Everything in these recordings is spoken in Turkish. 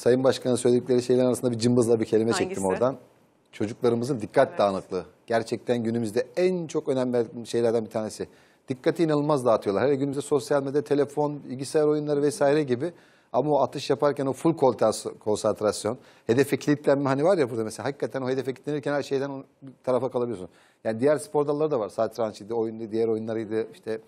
Sayın Başkan'ın söyledikleri şeyler arasında bir cımbızla bir kelime Hangisi? çektim oradan. Çocuklarımızın dikkat evet. dağınıklığı. Gerçekten günümüzde en çok önemli şeylerden bir tanesi. Dikkati inanılmaz dağıtıyorlar. Her günümüzde sosyal medya, telefon, bilgisayar oyunları vesaire gibi. Ama o atış yaparken o full konsantrasyon, hedefe kilitlenme hani var ya burada mesela hakikaten o hedefe kilitlenirken her şeyden tarafa kalabiliyorsun. Yani diğer spor dalları da var. Satrançıydı, oyundu, diğer oyunlarıydı, işte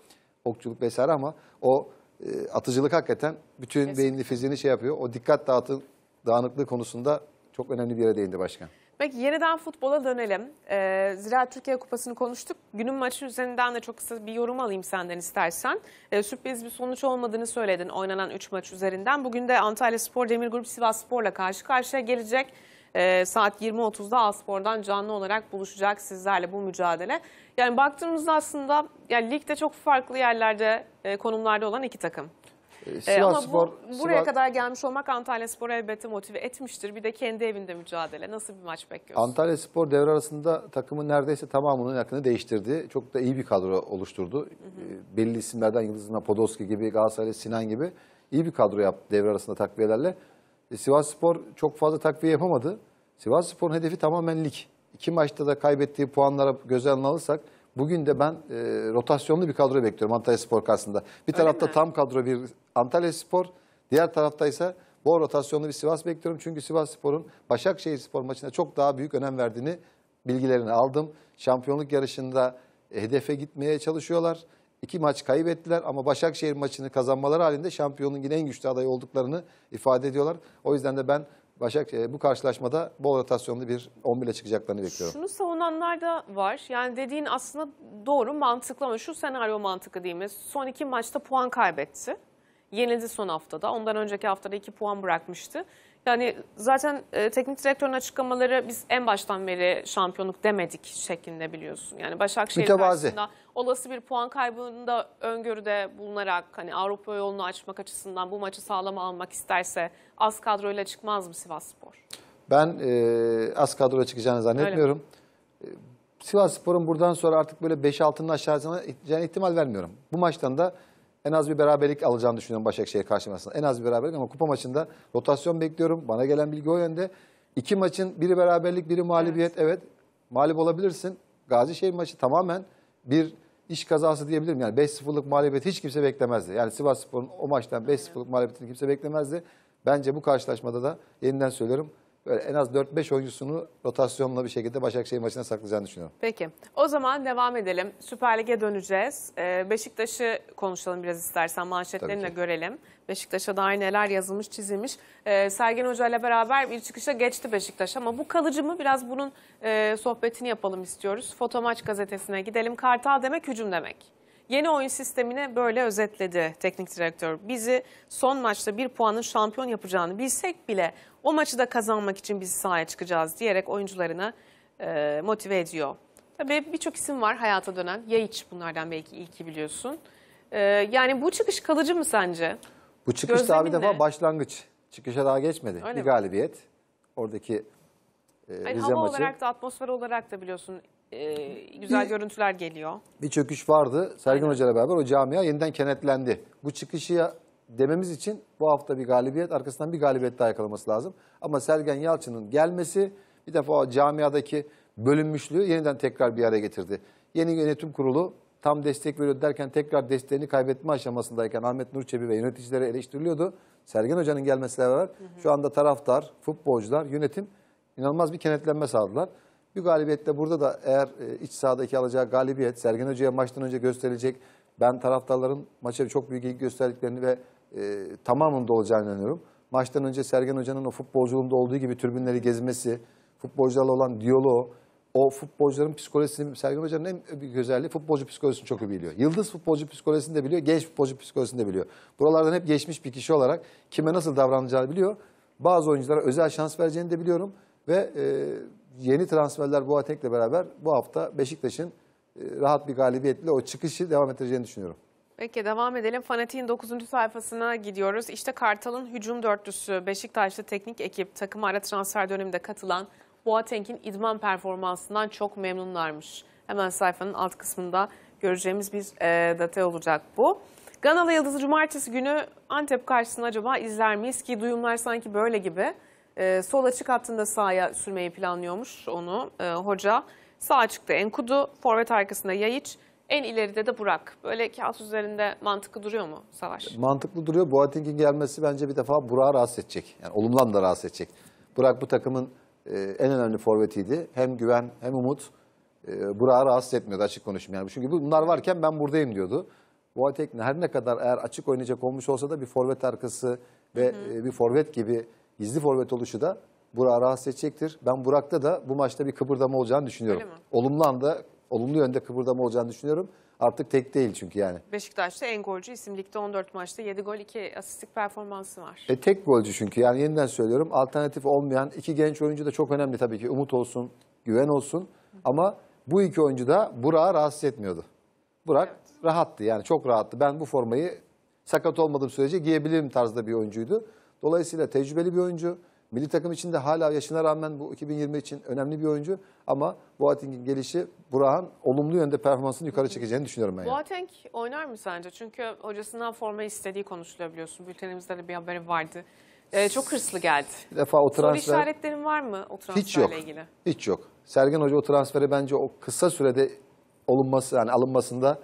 okçuluk vesaire ama o e, atıcılık hakikaten bütün Kesinlikle. beyin fiziğini şey yapıyor. O dikkat dağıtı, dağınıklığı konusunda çok önemli bir yere değindi başkan. Peki yeniden futbola dönelim. Ee, Zira Türkiye Kupası'nı konuştuk. Günün maçı üzerinden de çok kısa bir yorum alayım senden istersen. Ee, sürpriz bir sonuç olmadığını söyledin oynanan 3 maç üzerinden. Bugün de Antalya Spor Demir Grup Sivas Spor'la karşı karşıya gelecek. E, saat 20.30'da Aspor'dan canlı olarak buluşacak sizlerle bu mücadele. Yani baktığımızda aslında yani ligde çok farklı yerlerde, e, konumlarda olan iki takım. Ee, ee, Sivas ee, ama Spor, buraya Sivas... kadar gelmiş olmak Antalya Spor'u elbette motive etmiştir. Bir de kendi evinde mücadele. Nasıl bir maç bekliyorsun? Antalya Spor devre arasında takımın neredeyse tamamının yakını değiştirdi. Çok da iyi bir kadro oluşturdu. Hı hı. Belli isimlerden Yıldız'ına Podolski gibi, Galatasaray'la Sinan gibi iyi bir kadro yaptı devre arasında takviyelerle. E, Sivas Spor çok fazla takviye yapamadı. Sivas Spor'un hedefi tamamen lig. İki maçta da kaybettiği puanlara göz önüne alırsak bugün de ben e, rotasyonlu bir kadro bekliyorum Antalya Spor karşısında. Bir tarafta tam kadro bir Antalya Spor, diğer tarafta ise bol rotasyonlu bir Sivas bekliyorum. Çünkü Sivas Spor'un Başakşehir Spor maçına çok daha büyük önem verdiğini bilgilerini aldım. Şampiyonluk yarışında e, hedefe gitmeye çalışıyorlar. İki maç kaybettiler ama Başakşehir maçını kazanmaları halinde şampiyonun yine en güçlü adayı olduklarını ifade ediyorlar. O yüzden de ben Başak bu karşılaşmada bol rotasyonlu bir 11'e çıkacaklarını bekliyorum. Şunu savunanlar da var. Yani dediğin aslında doğru mantıklı ama şu senaryo mantıklı değil mi? Son iki maçta puan kaybetti yenildi son haftada. Ondan önceki haftada 2 puan bırakmıştı. Yani zaten e, teknik direktörün açıklamaları biz en baştan beri şampiyonluk demedik şeklinde biliyorsun. Yani Başakşehir karşısında olası bir puan kaybında öngörüde bulunarak hani Avrupa yolunu açmak açısından bu maçı sağlama almak isterse az kadroyla çıkmaz mı Sivas Spor? Ben e, az kadroyla çıkacağını zannetmiyorum. E, Sivas Spor'un buradan sonra artık böyle 5-6'nın aşağısına ihtimal vermiyorum. Bu maçtan da en az bir beraberlik alacağını düşünüyorum Başakşehir karşılaşmasında. En az bir beraberlik ama kupa maçında rotasyon bekliyorum. Bana gelen bilgi o yönde. İki maçın biri beraberlik, biri mağlubiyet. Evet, evet mağlup olabilirsin. Gazişehir maçı tamamen bir iş kazası diyebilirim. Yani 5-0'lık mağlubiyeti hiç kimse beklemezdi. Yani Sivas Spor'un o maçtan 5-0'lık mağlubiyetini kimse beklemezdi. Bence bu karşılaşmada da yeniden söylüyorum böyle en az 4-5 oyuncusunu rotasyonla bir şekilde Başakşehir maçına saklayacağını düşünüyorum. Peki. O zaman devam edelim. Süper Lig'e döneceğiz. Ee, Beşiktaş'ı konuşalım biraz istersen. Manşetlerini de görelim. Beşiktaş'a dair neler yazılmış, çizilmiş. Ee, Sergen Hoca ile beraber bir çıkışa geçti Beşiktaş ama bu kalıcı mı? Biraz bunun e, sohbetini yapalım istiyoruz. Fotomaç gazetesine gidelim. Kartal demek hücum demek. Yeni oyun sistemine böyle özetledi teknik direktör. Bizi son maçta bir puanın şampiyon yapacağını bilsek bile o maçı da kazanmak için biz sahaya çıkacağız diyerek oyuncularını e, motive ediyor. Tabii birçok isim var hayata dönen. Yaiç bunlardan belki ilki biliyorsun. E, yani bu çıkış kalıcı mı sence? Bu çıkış Gözlemin daha bir defa başlangıç. Çıkışa daha geçmedi. Öyle bir mi? galibiyet. Oradaki e, yani Rize hava maçı. olarak da atmosfer olarak da biliyorsun e, güzel bir, görüntüler geliyor. Bir çöküş vardı. Sergin Hoca ile beraber o camia yeniden kenetlendi. Bu çıkışı dememiz için bu hafta bir galibiyet, arkasından bir galibiyet daha yakalaması lazım. Ama Sergen Yalçın'ın gelmesi bir defa o camiadaki bölünmüşlüğü yeniden tekrar bir araya getirdi. Yeni yönetim kurulu tam destek veriyor derken tekrar desteğini kaybetme aşamasındayken Ahmet Nur Çebi ve yöneticilere eleştiriliyordu. Sergen Hoca'nın gelmesiyle beraber hı hı. şu anda taraftar, futbolcular, yönetim inanılmaz bir kenetlenme sağladılar. Bir galibiyet de burada da eğer e, iç sahadaki alacağı galibiyet Sergen Hoca'ya maçtan önce gösterilecek. Ben taraftarların maça çok büyük ilgi gösterdiklerini ve e, tamamında olacağını inanıyorum. Maçtan önce Sergen Hoca'nın o futbolculuğunda olduğu gibi tribünleri gezmesi, futbolcularla olan diyaloğu, o futbolcuların psikolojisini, Sergen Hoca'nın en büyük özelliği futbolcu psikolojisini çok iyi biliyor. Yıldız futbolcu psikolojisini de biliyor, genç futbolcu psikolojisini de biliyor. Buralardan hep geçmiş bir kişi olarak kime nasıl davranacağını biliyor. Bazı oyunculara özel şans vereceğini de biliyorum ve... E, yeni transferler Boateng'le beraber bu hafta Beşiktaş'ın e, rahat bir galibiyetle o çıkışı devam ettireceğini düşünüyorum. Peki devam edelim. Fanatik'in 9. sayfasına gidiyoruz. İşte Kartal'ın hücum dörtlüsü Beşiktaş'ta teknik ekip takım ara transfer döneminde katılan Boateng'in idman performansından çok memnunlarmış. Hemen sayfanın alt kısmında göreceğimiz bir e, detay olacak bu. Ganalı Yıldızı Cumartesi günü Antep karşısında acaba izler miyiz ki duyumlar sanki böyle gibi. E, sol açık hattında sahaya sürmeyi planlıyormuş onu e, hoca. Sağ açıkta Enkudu, forvet arkasında Yayiç, en ileride de Burak. Böyle kağıt üzerinde mantıklı duruyor mu Savaş? Mantıklı duruyor. Boateng'in gelmesi bence bir defa Burak'ı rahatsız edecek. Yani olumdan da rahatsız edecek. Burak bu takımın e, en önemli forvetiydi. Hem güven hem umut. E, Burak'ı rahatsız etmiyordu açık konuşayım. Yani çünkü bunlar varken ben buradayım diyordu. Boateng her ne kadar eğer açık oynayacak olmuş olsa da bir forvet arkası ve hı hı. E, bir forvet gibi gizli forvet oluşu da Burak'ı rahatsız edecektir. Ben Burak'ta da bu maçta bir kıpırdama olacağını düşünüyorum. Öyle mi? Olumlu anda, olumlu yönde kıpırdama olacağını düşünüyorum. Artık tek değil çünkü yani. Beşiktaş'ta en golcü isimlikte 14 maçta 7 gol 2 asistlik performansı var. E tek golcü çünkü yani yeniden söylüyorum alternatif olmayan iki genç oyuncu da çok önemli tabii ki. Umut olsun, güven olsun ama bu iki oyuncu da Burak'ı rahatsız etmiyordu. Burak evet. rahattı yani çok rahattı. Ben bu formayı sakat olmadığım sürece giyebilirim tarzda bir oyuncuydu. Dolayısıyla tecrübeli bir oyuncu. Milli takım içinde hala yaşına rağmen bu 2020 için önemli bir oyuncu. Ama Boateng'in gelişi Burak'ın olumlu yönde performansını yukarı çekeceğini düşünüyorum ben. Boateng yani. oynar mı sence? Çünkü hocasından forma istediği konuşuluyor biliyorsun. Bültenimizde de bir haberi vardı. Ee, çok hırslı geldi. Bir defa o transfer... Soru işaretlerin var mı o transferle Hiç yok. ilgili? Hiç yok. Sergen Hoca o transferi bence o kısa sürede olunması yani alınmasında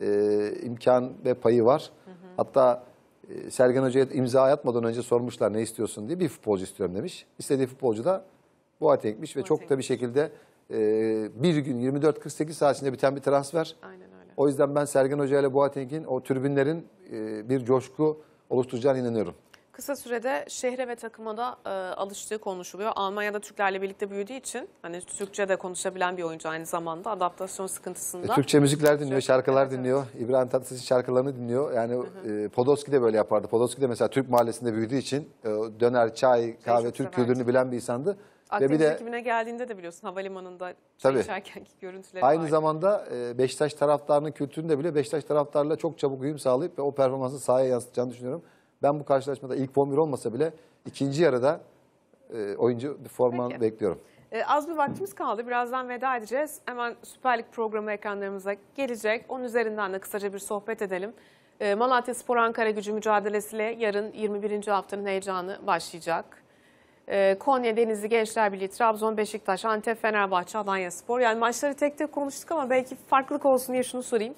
e, imkan ve payı var. Hı hı. Hatta Sergen Hoca'ya imza atmadan önce sormuşlar ne istiyorsun diye bir futbolcu istiyorum demiş. İstediği futbolcu da Boateng'miş ve çok da bir şekilde e, bir gün 24-48 saatinde biten bir transfer. Aynen öyle. O yüzden ben Sergen Hoca ile Boateng'in o türbinlerin e, bir coşku oluşturacağını inanıyorum kısa sürede şehre ve takıma da e, alıştığı konuşuluyor. Almanya'da Türklerle birlikte büyüdüğü için hani Türkçe de konuşabilen bir oyuncu aynı zamanda adaptasyon e, sıkıntısında. E, Türkçe müzikler dinliyor, şarkılar evet, dinliyor. Evet. İbrahim Tatlıses'in şarkılarını dinliyor. Yani E, Podolski de böyle yapardı. Podolski de mesela Türk mahallesinde büyüdüğü için e, döner, çay, şey kahve, Türk severdi. kültürünü bilen bir insandı. Akdeniz ve bir de, ekibine geldiğinde de biliyorsun havalimanında tabii, içerkenki görüntüleri Aynı vardı. zamanda e, Beşiktaş taraftarının kültürünü de bile Beşiktaş taraftarla çok çabuk uyum sağlayıp ve o performansı sahaya yansıtacağını düşünüyorum. Ben bu karşılaşmada ilk 11 olmasa bile ikinci yarıda e, oyuncu bir forman bekliyorum. E, az bir vaktimiz kaldı. Birazdan veda edeceğiz. Hemen Süper Lig programı ekranlarımıza gelecek. Onun üzerinden de kısaca bir sohbet edelim. E, Malatya Spor Ankara gücü mücadelesiyle yarın 21. haftanın heyecanı başlayacak. E, Konya, Denizli, Gençler Birliği, Trabzon, Beşiktaş, Antep, Fenerbahçe, Alanya Spor. Yani maçları tek tek konuştuk ama belki farklılık olsun diye şunu sorayım.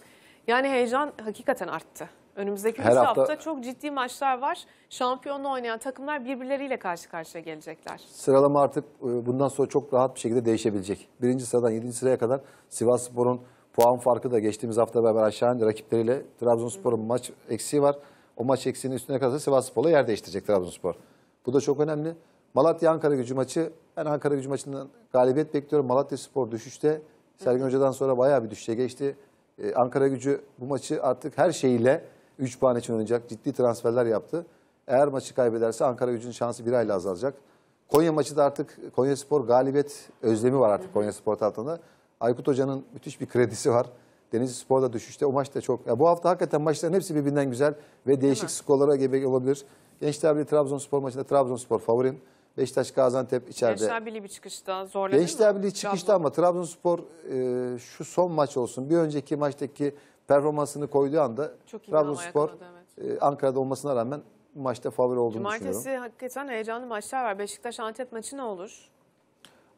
Yani heyecan hakikaten arttı. Önümüzdeki Her hafta, hafta çok ciddi maçlar var. Şampiyonla oynayan takımlar birbirleriyle karşı karşıya gelecekler. Sıralama artık e, bundan sonra çok rahat bir şekilde değişebilecek. Birinci sıradan yedinci sıraya kadar Sivas Spor'un puan farkı da geçtiğimiz hafta beraber aşağı indi rakipleriyle. Trabzonspor'un maç eksiği var. O maç eksiğinin üstüne kalırsa Sivas Spor'la yer değiştirecek Trabzonspor. Bu da çok önemli. Malatya-Ankara gücü maçı. Ben Ankara gücü maçından galibiyet bekliyorum. Malatya Spor düşüşte. Sergin Hoca'dan sonra bayağı bir düşüşe geçti. E, Ankara gücü bu maçı artık her şeyiyle 3 puan için oynayacak. Ciddi transferler yaptı. Eğer maçı kaybederse Ankara gücünün şansı bir ayla azalacak. Konya maçı da artık Konya Spor galibiyet özlemi var artık Konya Spor tarafında. Aykut Hoca'nın müthiş bir kredisi var. Denizli Spor da düşüşte o maç da çok. Ya bu hafta hakikaten maçların hepsi birbirinden güzel ve değişik skorlara gebe olabilir. Gençler Birliği Trabzonspor maçında Trabzonspor favorim. Beşiktaş Gaziantep içeride. Gençler Birliği bir çıkışta zorladı Gençler Birliği çıkışta ama Trabzonspor e, şu son maç olsun. Bir önceki maçtaki performansını koyduğu anda Çok iyi Trabzonspor evet. E, Ankara'da olmasına rağmen maçta favori olduğunu Cumartesi düşünüyorum. Cumartesi hakikaten heyecanlı maçlar var. Beşiktaş Antep maçı ne olur?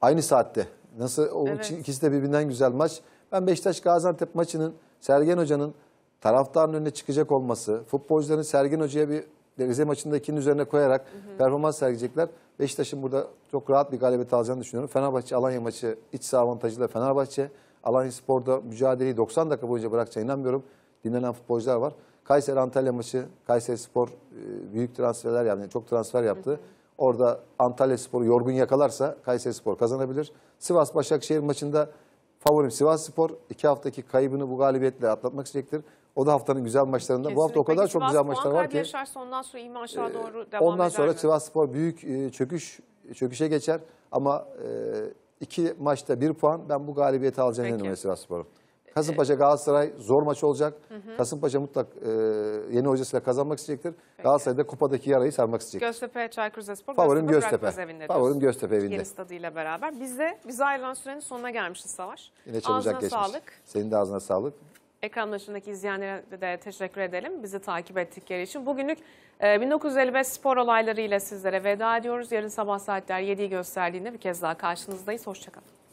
Aynı saatte. Nasıl onun evet. ikisi de birbirinden güzel maç. Ben Beşiktaş Gaziantep maçının Sergen Hoca'nın taraftarın önüne çıkacak olması, futbolcuların Sergen Hoca'ya bir Rize maçındakinin üzerine koyarak hı hı. performans sergileyecekler. Beşiktaş'ın burada çok rahat bir galibiyet alacağını düşünüyorum. Fenerbahçe Alanya maçı iç saha avantajıyla Fenerbahçe Alanya Spor'da mücadeleyi 90 dakika boyunca bırakacağına inanmıyorum. Dinlenen futbolcular var. Kayseri Antalya maçı, Kayseri Spor e, büyük transferler yani çok transfer yaptı. Hı hı. Orada Antalya Spor yorgun yakalarsa Kayseri Spor kazanabilir. Sivas Başakşehir maçında favorim Sivas Spor. İki haftaki kaybını bu galibiyetle atlatmak isteyecektir. O da haftanın güzel maçlarında. Kesinlikle. Bu hafta o kadar Peki, çok Sivas güzel maçlar var ki. yaşarsa ondan sonra ivme ee, aşağı doğru devam ondan eder Ondan sonra mi? Sivas Spor büyük e, çöküş çöküşe geçer. Ama e, İki maçta bir puan. Ben bu galibiyeti alacağını Peki. inanıyorum Esra Kasımpaşa e, Galatasaray zor maç olacak. Hı hı. Kasımpaşa mutlak e, yeni hocasıyla kazanmak isteyecektir. Peki. Galatasaray da kupadaki yarayı sarmak isteyecektir. Göztepe, Çaykur Rizespor. Favorim Göztepe. Göztepe. Favorim Göztepe evinde. Yeni stadıyla beraber. Biz de bize ayrılan sürenin sonuna gelmişiz Savaş. Yine çabucak ağzına geçmiş. sağlık. Senin de ağzına sağlık. Ekran başındaki izleyenlere de teşekkür edelim bizi takip ettikleri için. Bugünlük 1955 e, spor olayları ile sizlere veda ediyoruz. Yarın sabah saatler 7'yi gösterdiğinde bir kez daha karşınızdayız. Hoşçakalın.